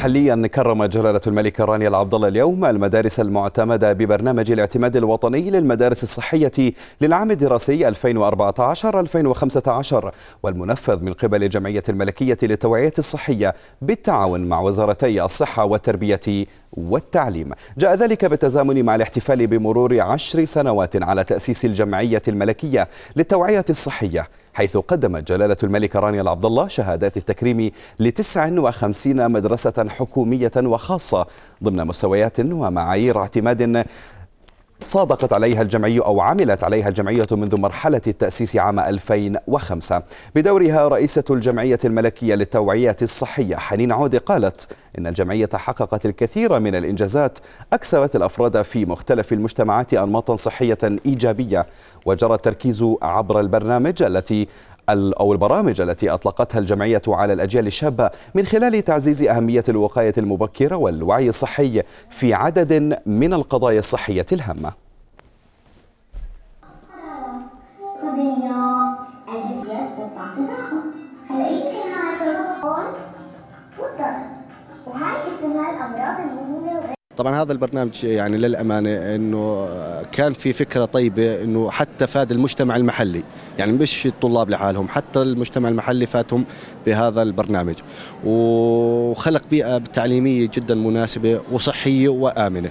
محليا كرم جلالة الملك رانيا العبدالله اليوم المدارس المعتمدة ببرنامج الاعتماد الوطني للمدارس الصحية للعام الدراسي 2014-2015 والمنفذ من قبل الجمعية الملكية للتوعية الصحية بالتعاون مع وزارتي الصحة والتربية والتعليم جاء ذلك بالتزامن مع الاحتفال بمرور عشر سنوات على تأسيس الجمعية الملكية للتوعية الصحية حيث قدمت جلالة الملك رانيا العبد الله شهادات التكريم لتسع وخمسين مدرسة حكومية وخاصة ضمن مستويات ومعايير اعتماد صادقت عليها الجمعية أو عملت عليها الجمعية منذ مرحلة التأسيس عام 2005 بدورها رئيسة الجمعية الملكية للتوعية الصحية حنين عودي قالت إن الجمعية حققت الكثير من الإنجازات أكسبت الأفراد في مختلف المجتمعات أنماطا صحية إيجابية وجرى التركيز عبر البرنامج التي أو البرامج التي أطلقتها الجمعية على الأجيال الشابة من خلال تعزيز أهمية الوقاية المبكرة والوعي الصحي في عدد من القضايا الصحية الهامة والضغط اسمها الامراض المزمنه الغير طبعا هذا البرنامج يعني للامانه انه كان في فكره طيبه انه حتى فاد المجتمع المحلي، يعني مش الطلاب لحالهم، حتى المجتمع المحلي فاتهم بهذا البرنامج، وخلق بيئه تعليميه جدا مناسبه وصحيه وامنه.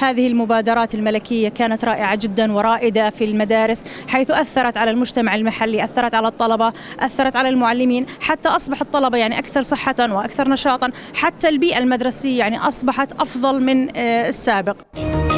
هذه المبادرات الملكية كانت رائعة جدا ورائدة في المدارس حيث أثرت على المجتمع المحلي أثرت على الطلبة أثرت على المعلمين حتى أصبح الطلبة يعني أكثر صحة وأكثر نشاطا حتى البيئة المدرسية يعني أصبحت أفضل من آه، السابق